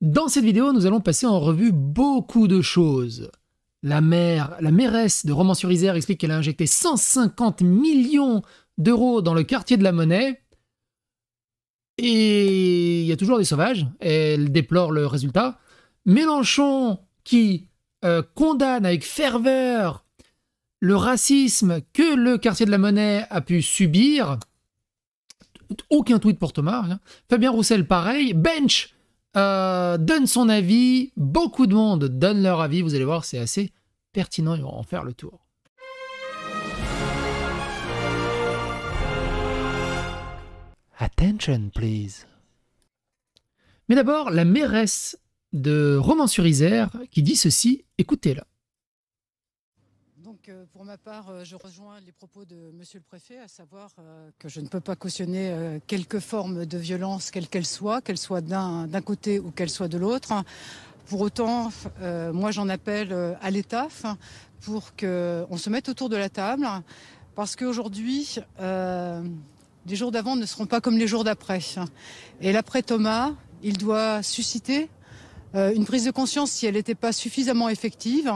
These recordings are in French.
Dans cette vidéo, nous allons passer en revue beaucoup de choses. La mère, la mairesse de Romans-sur-Isère explique qu'elle a injecté 150 millions d'euros dans le quartier de la Monnaie. Et il y a toujours des sauvages. Elle déplore le résultat. Mélenchon, qui euh, condamne avec ferveur le racisme que le quartier de la Monnaie a pu subir. Aucun tweet pour Thomas. Hein. Fabien Roussel, pareil. Bench, euh, donne son avis. Beaucoup de monde donne leur avis. Vous allez voir, c'est assez pertinent Ils vont va en faire le tour. Attention, please. Mais d'abord, la mairesse de roman sur isère qui dit ceci, écoutez-la pour ma part, euh, je rejoins les propos de Monsieur le Préfet, à savoir euh, que je ne peux pas cautionner euh, quelques forme de violence, quelle qu'elle soit, qu'elle soit d'un côté ou qu'elle soit de l'autre. Pour autant, moi j'en appelle à l'État pour qu'on se mette autour de la table, parce qu'aujourd'hui, les jours d'avant ne seront pas comme les jours d'après. Et l'après Thomas, il doit susciter une prise de conscience si elle n'était pas suffisamment effective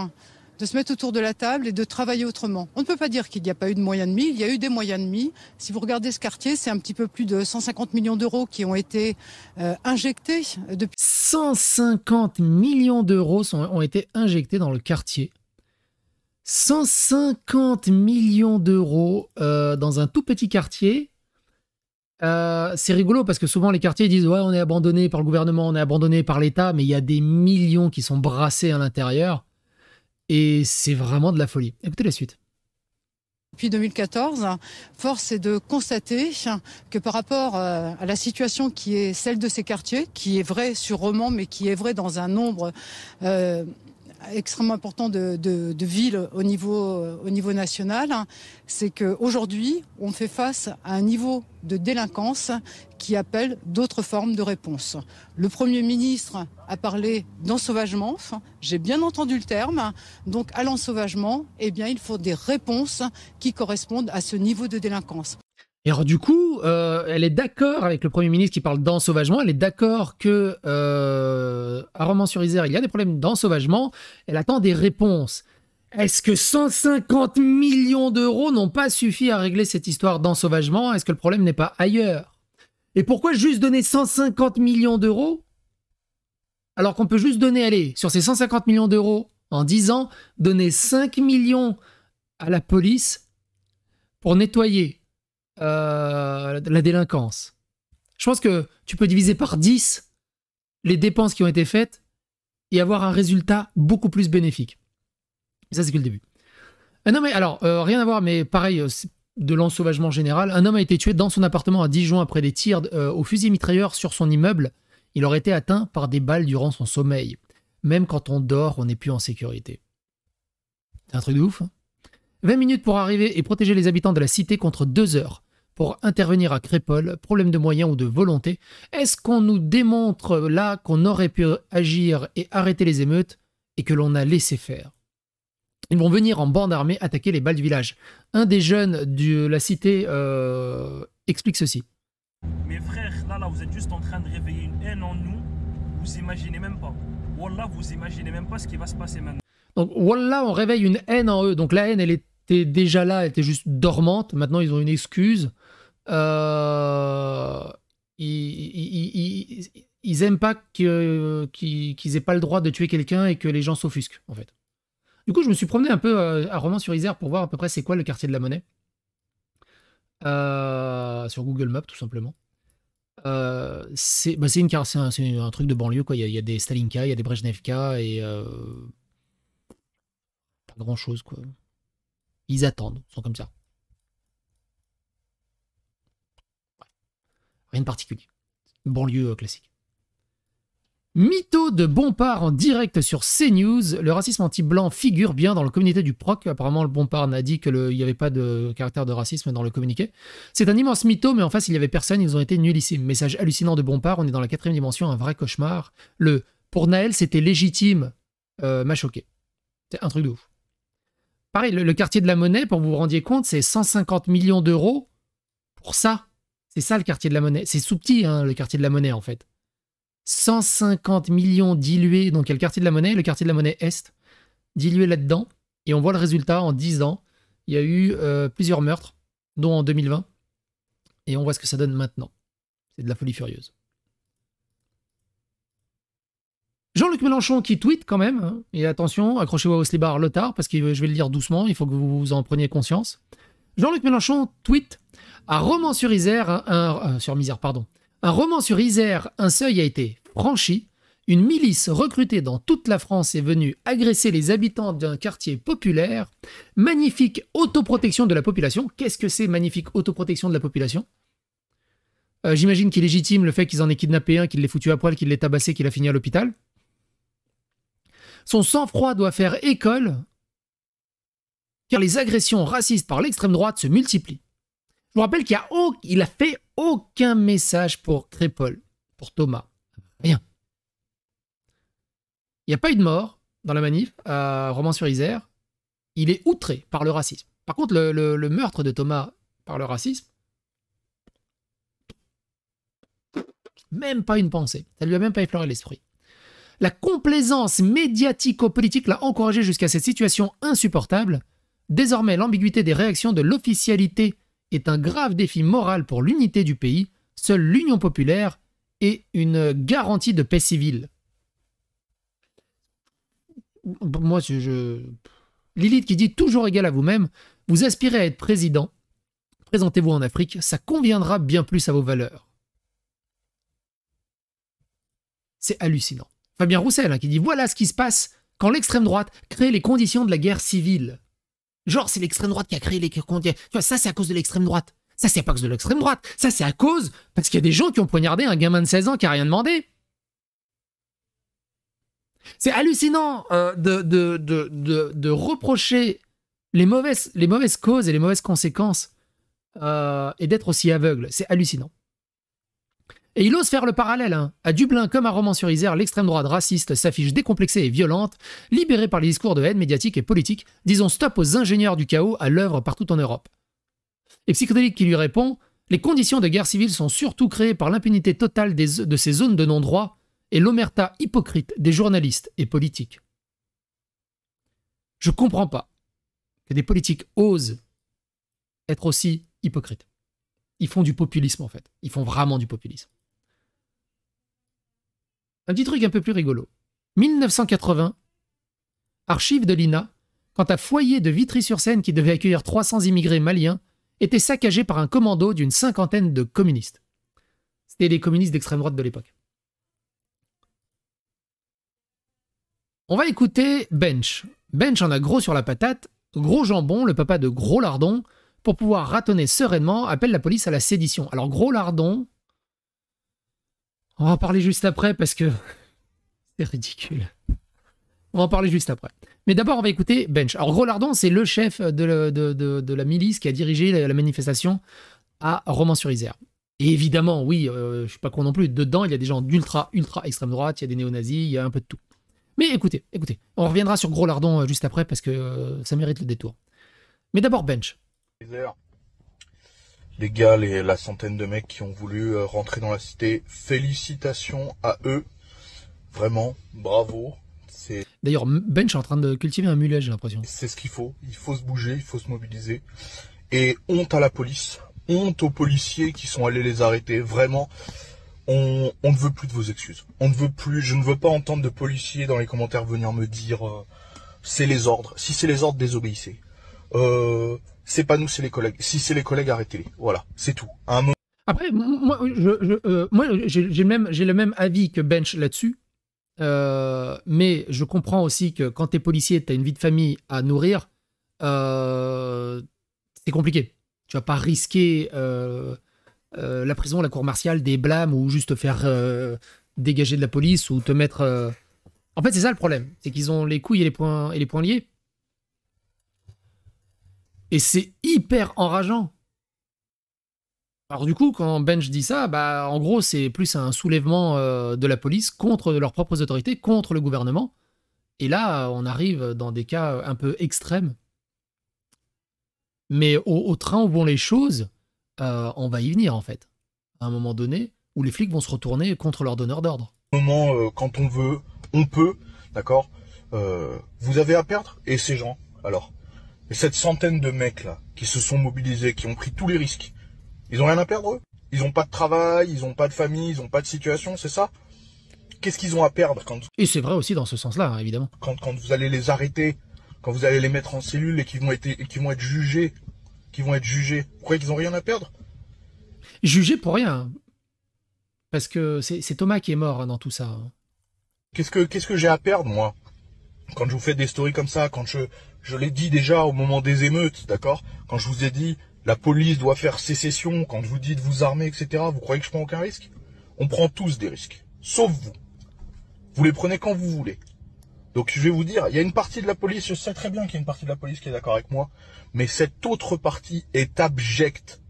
de se mettre autour de la table et de travailler autrement. On ne peut pas dire qu'il n'y a pas eu de moyens de mis, il y a eu des moyens de mis. Si vous regardez ce quartier, c'est un petit peu plus de 150 millions d'euros qui ont été euh, injectés euh, depuis. 150 millions d'euros ont été injectés dans le quartier. 150 millions d'euros euh, dans un tout petit quartier. c'est rigolo parce que souvent les quartiers disent ouais on est abandonné par le gouvernement, on est abandonné par l'État, mais il y a des millions qui sont brassés à l'intérieur. Et c'est vraiment de la folie. Écoutez la suite. Depuis 2014, force est de constater que par rapport euh, à la situation qui est celle de ces quartiers, qui est vraie sur roman mais qui est vraie dans un nombre euh, extrêmement important de, villes au niveau, euh, au niveau national, c'est qu'aujourd'hui, on fait face à un niveau de délinquance qui appelle d'autres formes de réponses. Le Premier ministre a parlé d'ensauvagement, j'ai bien entendu le terme. Donc à l'ensauvagement, eh bien, il faut des réponses qui correspondent à ce niveau de délinquance. Et alors du coup, euh, elle est d'accord avec le Premier ministre qui parle d'ensauvagement, elle est d'accord que euh, à Romans-sur-Isère, il y a des problèmes d'ensauvagement, elle attend des réponses. Est-ce que 150 millions d'euros n'ont pas suffi à régler cette histoire d'ensauvagement Est-ce que le problème n'est pas ailleurs et pourquoi juste donner 150 millions d'euros alors qu'on peut juste donner, allez, sur ces 150 millions d'euros en 10 ans, donner 5 millions à la police pour nettoyer euh, la délinquance. Je pense que tu peux diviser par 10 les dépenses qui ont été faites et avoir un résultat beaucoup plus bénéfique. ça, c'est que le début. Euh, non, mais alors, euh, rien à voir, mais pareil, de l'ensauvagement général. Un homme a été tué dans son appartement à Dijon après des tirs euh, au fusil mitrailleur sur son immeuble. Il aurait été atteint par des balles durant son sommeil. Même quand on dort, on n'est plus en sécurité. C'est un truc de ouf. 20 hein. minutes pour arriver et protéger les habitants de la cité contre 2 heures pour intervenir à Crépole, problème de moyens ou de volonté. Est-ce qu'on nous démontre là qu'on aurait pu agir et arrêter les émeutes et que l'on a laissé faire ils vont venir en bande armée attaquer les balles du village. Un des jeunes de la cité euh, explique ceci. Mes frères, là, là, vous êtes juste en train de réveiller une haine en nous. Vous imaginez même pas. Wallah, vous imaginez même pas ce qui va se passer maintenant. Donc, Wallah, on réveille une haine en eux. Donc, la haine, elle était déjà là, elle était juste dormante. Maintenant, ils ont une excuse. Euh, ils, aiment pas qu'ils aient pas le droit de tuer quelqu'un et que les gens s'offusquent, en fait. Du coup, je me suis promené un peu euh, à Romans-sur-Isère pour voir à peu près c'est quoi le quartier de la Monnaie. Euh, sur Google Maps, tout simplement. Euh, bah, c'est un, un truc de banlieue, quoi. Il y, a, des Stalinka, il y a des Brejnevka et. pas grand chose, quoi. Ils attendent, ils sont comme ça. Rien de particulier. Banlieue classique. Mytho de Bompard en direct sur CNews. Le racisme anti-blanc figure bien dans le communiqué du PROC. Apparemment, le Bompard n'a dit qu'il n'y avait pas de caractère de racisme dans le communiqué. C'est un immense mytho, mais en face, il n'y avait personne. Ils ont été nullissimes. Message hallucinant de Bompard. On est dans la quatrième dimension, un vrai cauchemar. Le pour Naël, c'était légitime. Euh, m'a choqué. C'est un truc de ouf. Pareil, le, quartier de la Monnaie, pour vous vous rendiez compte, c'est 150 millions d'euros pour ça. C'est ça le quartier de la Monnaie. C'est sous petit, hein, le quartier de la Monnaie, en fait. 150 millions dilués, donc il le quartier de la monnaie, le quartier de la monnaie Est, dilué là-dedans. Et on voit le résultat en 10 ans. Il y a eu euh, plusieurs meurtres, dont en 2020. Et on voit ce que ça donne maintenant. C'est de la folie furieuse. Jean-Luc Mélenchon qui tweet quand même, hein. et attention, accrochez-vous au le Lothar, parce que je vais le lire doucement, il faut que vous vous en preniez conscience. Jean-Luc Mélenchon tweet à romans sur sur Misère, pardon, un roman sur Isère, un seuil a été franchi. Une milice recrutée dans toute la France est venue agresser les habitants d'un quartier populaire. Magnifique autoprotection de la population. Qu'est-ce que c'est magnifique autoprotection de la population euh, J'imagine qu'il légitime le fait qu'ils en aient kidnappé un, qu'il l'ait foutu à poil, qu'il l'ait tabassé, qu'il a fini à l'hôpital. Son sang-froid doit faire école, car les agressions racistes par l'extrême droite se multiplient. Je vous rappelle qu'il a, fait aucun message pour Crépol, pour Thomas. Rien. Il n'y a pas eu de mort dans la manif à Romans-sur-Isère. Il est outré par le racisme. Par contre, le, meurtre de Thomas par le racisme, même pas une pensée. Ça lui a même pas effleuré l'esprit. La complaisance médiatico-politique l'a encouragé jusqu'à cette situation insupportable. Désormais, l'ambiguïté des réactions de l'officialité est un grave défi moral pour l'unité du pays, seule l'union populaire est une garantie de paix civile. Moi, je... Lilith qui dit toujours égal à vous-même, vous aspirez à être président, présentez-vous en Afrique, ça conviendra bien plus à vos valeurs. C'est hallucinant. Fabien Roussel hein, qui dit voilà ce qui se passe quand l'extrême droite crée les conditions de la guerre civile. Genre, c'est l'extrême droite qui a créé les. Tu vois, ça, c'est à cause de l'extrême droite. Ça, c'est à cause de l'extrême droite. Ça, c'est à cause parce qu'il y a des gens qui ont poignardé un gamin de 16 ans qui a rien demandé. C'est hallucinant euh, de, de, reprocher les mauvaises, les mauvaises causes et les mauvaises conséquences euh, et d'être aussi aveugle. C'est hallucinant. Et il ose faire le parallèle. Hein. À Dublin comme à Romans-sur-Isère, l'extrême droite raciste s'affiche décomplexée et violente, libérée par les discours de haine médiatique et politique, disons stop aux ingénieurs du chaos à l'œuvre partout en Europe. Et Psychodélique qui lui répond Les conditions de guerre civile sont surtout créées par l'impunité totale de ces zones de non-droit et l'omerta hypocrite des journalistes et politiques. Je comprends pas que des politiques osent être aussi hypocrites. Ils font du populisme en fait. Ils font vraiment du populisme. Un petit truc un peu plus rigolo. 1980, archives de l'INA, quand à foyer de Vitry-sur-Seine qui devait accueillir 300 immigrés maliens était saccagé par un commando d'une cinquantaine de communistes. C'était les communistes d'extrême droite de l'époque. On va écouter Bench. Bench en a gros sur la patate, gros jambon, le papa de gros lardon, pour pouvoir ratonner sereinement, appelle la police à la sédition. Alors gros lardon, on va en parler juste après parce que c'est ridicule. On va en parler juste après. Mais d'abord, on va écouter Bench. Alors, Lardon, c'est le chef de, la milice qui a dirigé la, manifestation à Romans-sur-Isère. Et évidemment, oui, je euh, je suis pas con non plus, dedans, il y a des gens d'ultra, ultra extrême droite, il y a des néo-nazis, il y a un peu de tout. Mais écoutez, écoutez, on reviendra sur Gros Lardon euh, juste après parce que euh, ça mérite le détour. Mais d'abord, Bench les gars, la centaine de mecs qui ont voulu euh, rentrer dans la cité, félicitations à eux. Vraiment, bravo. D'ailleurs, Bench est en train de cultiver un mulet, j'ai l'impression. C'est ce qu'il faut. Il faut se bouger, il faut se mobiliser. Et honte à la police, honte aux policiers qui sont allés les arrêter. Vraiment, on, ne veut plus de vos excuses. On ne veut plus, je ne veux pas entendre de policiers dans les commentaires venir me dire euh, c'est les ordres. Si c'est les ordres, désobéissez. Euh, c'est pas nous, c'est les collègues. Si c'est les collègues, arrêtez-les. Voilà, c'est tout. un Après, moi, j'ai, le même avis que Bench là-dessus. Euh, mais je comprends aussi que quand t'es policier, t'as une vie de famille à nourrir. Euh, c'est compliqué. Tu vas pas risquer euh, la prison, la cour martiale, des blâmes ou juste te faire dégager de la police ou te mettre. En fait, c'est ça le problème. C'est qu'ils ont les couilles et les points et les poings liés. Et c'est hyper enrageant. Alors du coup, quand Bench dit ça, bah en gros c'est plus un soulèvement euh, de la police contre leurs propres autorités, contre le gouvernement. Et là, euh, on arrive dans des cas euh, un peu extrêmes. Mais au, train où vont les choses, on va y venir en fait. À un moment donné, où les flics vont se retourner contre leur donneur d'ordre. Moment, quand on veut, on peut, d'accord. vous avez à perdre et ces gens, alors et cette centaine de mecs là, qui se sont mobilisés, qui ont pris tous les risques, ils ont rien à perdre eux Ils n'ont pas de travail, ils n'ont pas de famille, ils n'ont pas de situation, c'est ça Qu'est-ce qu'ils ont à perdre quand Et c'est vrai aussi dans ce sens-là, hein, évidemment. Quand, quand vous allez les arrêter, quand vous allez les mettre en cellule et qu'ils vont, être, vont être jugés, qui vont être jugés, vous croyez qu'ils n'ont rien à perdre Jugés pour rien. Parce que c'est Thomas qui est mort hein, dans tout ça. Hein. Qu'est-ce que, qu'est-ce que j'ai à perdre, moi quand je vous fais des stories comme ça, quand je, je l'ai dit déjà au moment des émeutes, d'accord Quand je vous ai dit la police doit faire sécession, quand je vous dis de vous armer, etc., vous croyez que je prends aucun risque On prend tous des risques, sauf vous. Vous les prenez quand vous voulez. Donc je vais vous dire, il y a une partie de la police, je sais très bien qu'il y a une partie de la police qui est d'accord avec moi, mais cette autre partie est abjecte.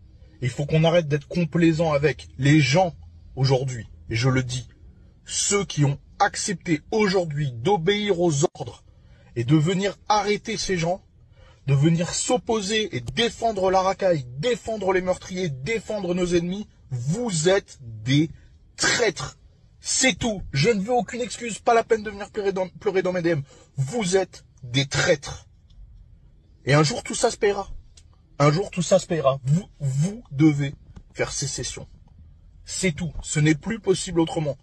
Il faut qu'on arrête d'être complaisant avec les gens aujourd'hui, et je le dis, ceux qui ont accepter aujourd'hui d'obéir aux ordres et de venir arrêter ces gens, de venir s'opposer et défendre la racaille, défendre les meurtriers, défendre nos ennemis, vous êtes des traîtres. C'est tout. Je ne veux aucune excuse. Pas la peine de venir pleurer dans, mes DM. Vous êtes des traîtres. Et un jour, tout ça se paiera. Un jour, tout ça se paiera. Vous, vous devez faire sécession. C'est tout. Ce n'est plus possible autrement.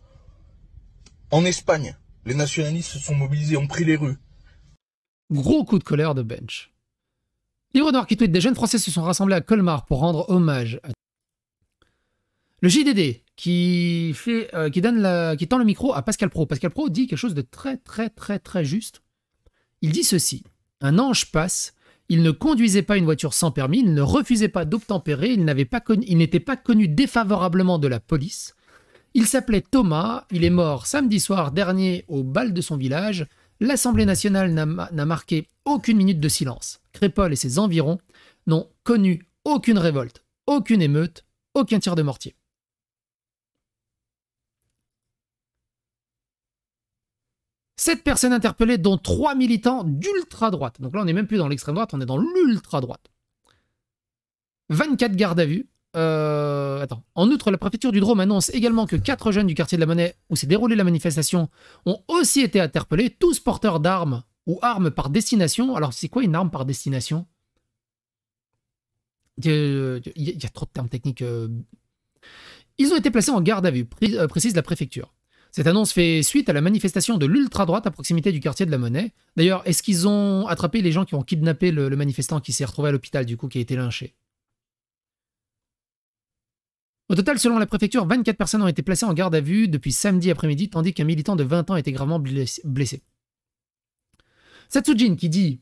En Espagne, les nationalistes se sont mobilisés, ont pris les rues. Gros coup de colère de Bench. Livre noir qui tweet des jeunes Français se sont rassemblés à Colmar pour rendre hommage à. Le JDD qui, fait, euh, qui, donne tend le micro à Pascal Pro. Pascal Pro dit quelque chose de très, très, très, très juste. Il dit ceci Un ange passe, il ne conduisait pas une voiture sans permis, il ne refusait pas d'obtempérer, il n'était pas connu défavorablement de la police, il s'appelait Thomas, il est mort samedi soir dernier au bal de son village. L'Assemblée nationale n'a marqué aucune minute de silence. Crépole et ses environs n'ont connu aucune révolte, aucune émeute, aucun tir de mortier. Sept personnes interpellées, dont trois militants d'ultra-droite. Donc là, on n'est même plus dans l'extrême droite, on est dans l'ultra-droite. 24 gardes à vue, euh, en outre, la préfecture du Drôme annonce également que quatre jeunes du quartier de la Monnaie où s'est déroulée la manifestation ont aussi été interpellés, tous porteurs d'armes ou armes par destination. Alors, c'est quoi une arme par destination Il y, a trop de termes techniques. Euh. Ils ont été placés en garde à vue, euh, précise la préfecture. Cette annonce fait suite à la manifestation de l'ultra-droite à proximité du quartier de la Monnaie. D'ailleurs, est-ce qu'ils ont attrapé les gens qui ont kidnappé le manifestant qui s'est retrouvé à l'hôpital, du coup, qui a été lynché au total, selon la préfecture, 24 personnes ont été placées en garde à vue depuis samedi après-midi, tandis qu'un militant de 20 ans était gravement blessé. Satsujin qui dit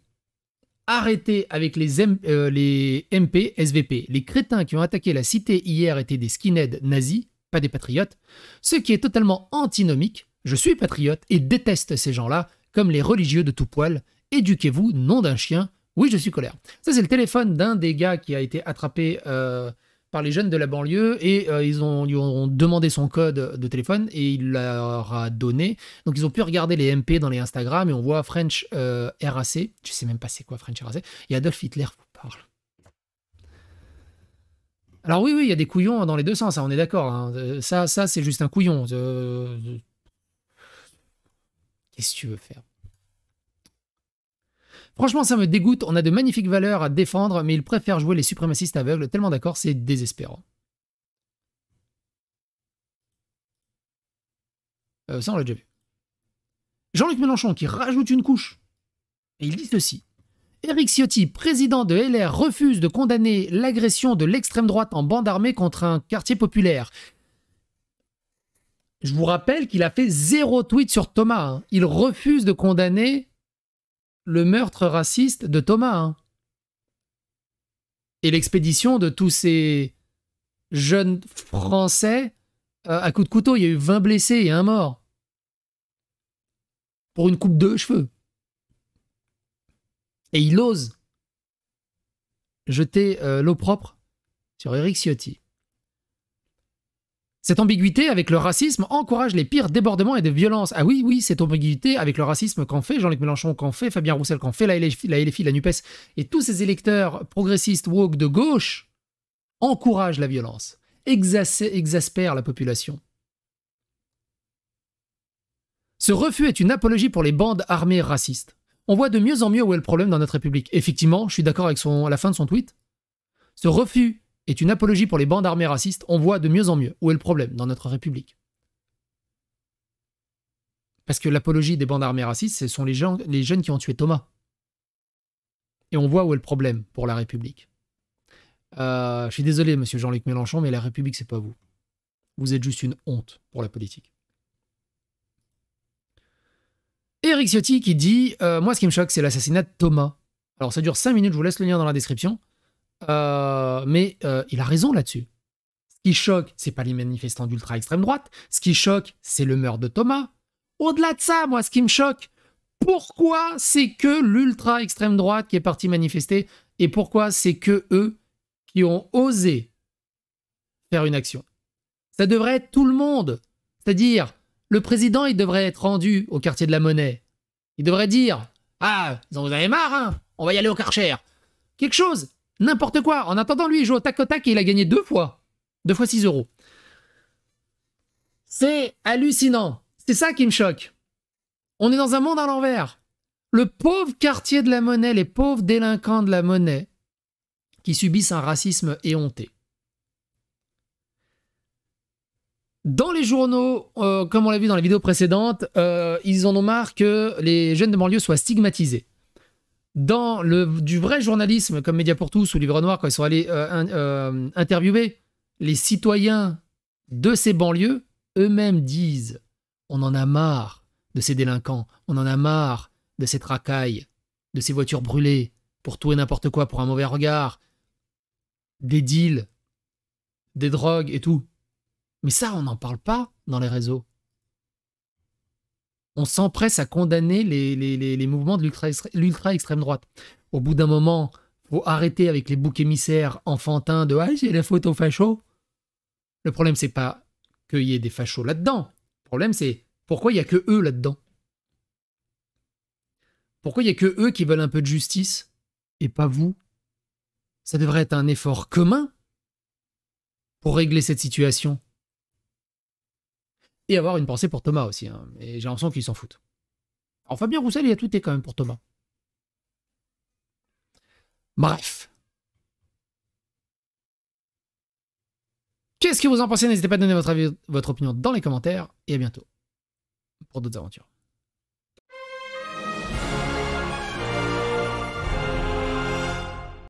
Arrêtez avec les, euh, les MP, SVP. Les crétins qui ont attaqué la cité hier étaient des skinheads nazis, pas des patriotes, ce qui est totalement antinomique. Je suis patriote et déteste ces gens-là, comme les religieux de tout poil. Éduquez-vous, nom d'un chien. Oui, je suis colère. Ça, c'est le téléphone d'un des gars qui a été attrapé. Euh, par les jeunes de la banlieue et euh, ils ont, lui ont demandé son code de téléphone et il leur a donné. Donc ils ont pu regarder les MP dans les Instagram et on voit French euh, RAC. Je sais même pas c'est quoi French RAC. Et Adolf Hitler vous parle. Alors oui, oui, il y a des couillons dans les deux sens, hein, on est d'accord. Hein. Euh, ça, ça c'est juste un couillon. Qu'est-ce que tu veux faire Franchement, ça me dégoûte. On a de magnifiques valeurs à défendre, mais il préfère jouer les suprémacistes aveugles. Tellement d'accord, c'est désespérant. Euh, ça, on l'a déjà vu. Jean-Luc Mélenchon qui rajoute une couche. Et il dit ceci. Éric Ciotti, président de LR, refuse de condamner l'agression de l'extrême droite en bande armée contre un quartier populaire. Je vous rappelle qu'il a fait zéro tweet sur Thomas. Hein. Il refuse de condamner le meurtre raciste de Thomas. Hein. Et l'expédition de tous ces jeunes Français euh, à coups de couteau. Il y a eu 20 blessés et un mort. Pour une coupe de cheveux. Et il ose jeter euh, l'eau propre sur Eric Ciotti. Cette ambiguïté avec le racisme encourage les pires débordements et des violences. Ah oui, oui, cette ambiguïté avec le racisme qu'en fait Jean-Luc Mélenchon, qu'en fait Fabien Roussel, qu'en fait la LFI, la NUPES et tous ces électeurs progressistes woke de gauche encouragent la violence, exaspèrent la population. Ce refus est une apologie pour les bandes armées racistes. On voit de mieux en mieux où est le problème dans notre République. Effectivement, je suis d'accord avec la fin de son tweet. Ce refus est une apologie pour les bandes armées racistes, on voit de mieux en mieux où est le problème dans notre République. Parce que l'apologie des bandes armées racistes, ce sont les, gens, les jeunes qui ont tué Thomas. Et on voit où est le problème pour la République. Euh, je suis désolé, monsieur Jean-Luc Mélenchon, mais la République, c'est pas vous. Vous êtes juste une honte pour la politique. Eric Ciotti qui dit euh, Moi, ce qui me choque, c'est l'assassinat de Thomas. Alors, ça dure 5 minutes, je vous laisse le lien dans la description. Euh, mais euh, il a raison là-dessus. Ce qui choque, c'est pas les manifestants d'ultra-extrême droite. Ce qui choque, c'est le meurtre de Thomas. Au-delà de ça, moi, ce qui me choque, pourquoi c'est que l'ultra-extrême droite qui est parti manifester et pourquoi c'est que eux qui ont osé faire une action Ça devrait être tout le monde. C'est-à-dire, le président, il devrait être rendu au quartier de la Monnaie. Il devrait dire Ah, vous en avez marre, hein On va y aller au Karcher. Quelque chose. N'importe quoi. En attendant, lui, il joue au tac au tac et il a gagné deux fois. Deux fois 6 euros. C'est hallucinant. C'est ça qui me choque. On est dans un monde à l'envers. Le pauvre quartier de la monnaie, les pauvres délinquants de la monnaie, qui subissent un racisme éhonté. Dans les journaux, euh, comme on l'a vu dans la vidéo précédente, euh, ils en ont marre que les jeunes de banlieue soient stigmatisés dans le, du vrai journalisme comme Média pour tous ou Livre Noir, quand ils sont allés euh, euh, interviewer les citoyens de ces banlieues, eux-mêmes disent on en a marre de ces délinquants, on en a marre de cette racaille, de ces voitures brûlées pour tout et n'importe quoi, pour un mauvais regard, des deals, des drogues et tout. Mais ça, on n'en parle pas dans les réseaux on s'empresse à condamner les, mouvements de l'ultra-extrême droite. Au bout d'un moment, faut arrêter avec les boucs émissaires enfantins de Ah, j'ai la faute aux fachos. Le problème, c'est pas qu'il y ait des fachos là-dedans. Le problème, c'est pourquoi il n'y a que eux là-dedans Pourquoi il n'y a que eux qui veulent un peu de justice et pas vous Ça devrait être un effort commun pour régler cette situation et avoir une pensée pour Thomas aussi. Hein. Et j'ai l'impression qu'ils s'en foutent. Alors Fabien Roussel, il a tweeté quand même pour Thomas. Bref. Qu'est-ce que vous en pensez N'hésitez pas à donner votre, avis, votre opinion dans les commentaires et à bientôt pour d'autres aventures.